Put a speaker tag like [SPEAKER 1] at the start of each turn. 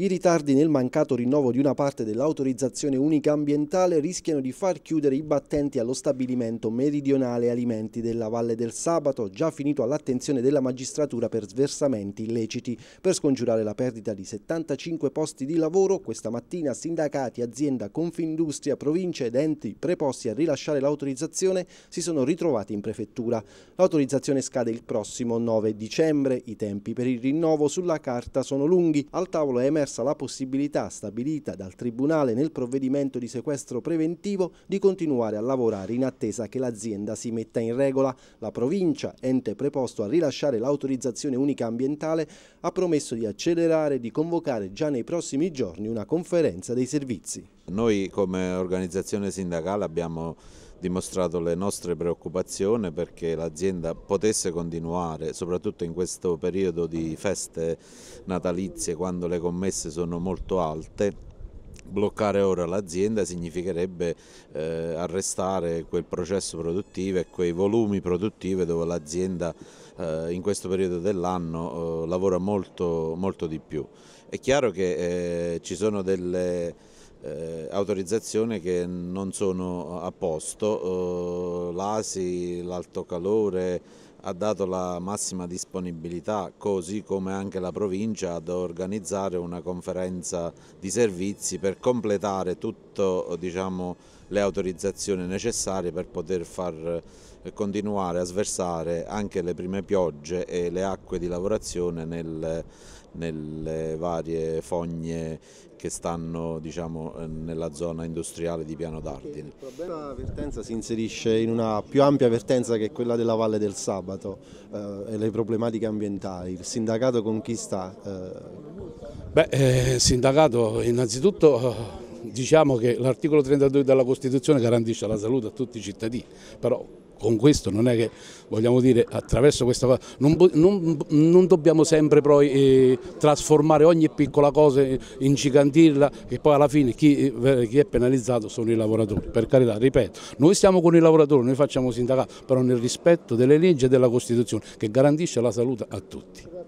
[SPEAKER 1] I ritardi nel mancato rinnovo di una parte dell'autorizzazione unica ambientale rischiano di far chiudere i battenti allo stabilimento meridionale alimenti della Valle del Sabato, già finito all'attenzione della magistratura per sversamenti illeciti. Per scongiurare la perdita di 75 posti di lavoro, questa mattina sindacati, azienda, confindustria, province ed enti preposti a rilasciare l'autorizzazione si sono ritrovati in prefettura. L'autorizzazione scade il prossimo 9 dicembre. I tempi per il rinnovo sulla carta sono lunghi. Al tavolo è emerso concessa la possibilità, stabilita dal Tribunale nel provvedimento di sequestro preventivo, di continuare a lavorare in attesa che l'azienda si metta in regola. La provincia, ente preposto a rilasciare l'autorizzazione unica ambientale, ha promesso di accelerare e di convocare già nei prossimi giorni una conferenza dei servizi.
[SPEAKER 2] Noi come organizzazione sindacale abbiamo dimostrato le nostre preoccupazioni perché l'azienda potesse continuare, soprattutto in questo periodo di feste natalizie quando le commesse sono molto alte. Bloccare ora l'azienda significherebbe eh, arrestare quel processo produttivo e quei volumi produttivi dove l'azienda eh, in questo periodo dell'anno eh, lavora molto, molto di più. È chiaro che eh, ci sono delle eh, autorizzazioni che non sono a posto, eh, l'ASI, l'alto calore, ha dato la massima disponibilità, così come anche la provincia, ad organizzare una conferenza di servizi per completare tutte diciamo, le autorizzazioni necessarie per poter far eh, continuare a sversare anche le prime piogge e le acque di lavorazione nel, nelle varie fogne che stanno diciamo, eh, nella zona industriale di Piano d'Ardine.
[SPEAKER 1] La vertenza si inserisce in una più ampia vertenza che è quella della Valle del Sabato sabato eh, e le problematiche ambientali, il sindacato con chi sta? Eh? Beh,
[SPEAKER 3] eh, sindacato innanzitutto eh, diciamo che l'articolo 32 della Costituzione garantisce la salute a tutti i cittadini, però con questo non è che vogliamo dire attraverso questa cosa, non, non, non dobbiamo sempre poi eh, trasformare ogni piccola cosa, in gigantilla che poi alla fine chi, eh, chi, è penalizzato sono i lavoratori, per carità, ripeto, noi stiamo con i lavoratori, noi facciamo sindacato, però nel rispetto delle leggi e della Costituzione che garantisce la salute a tutti.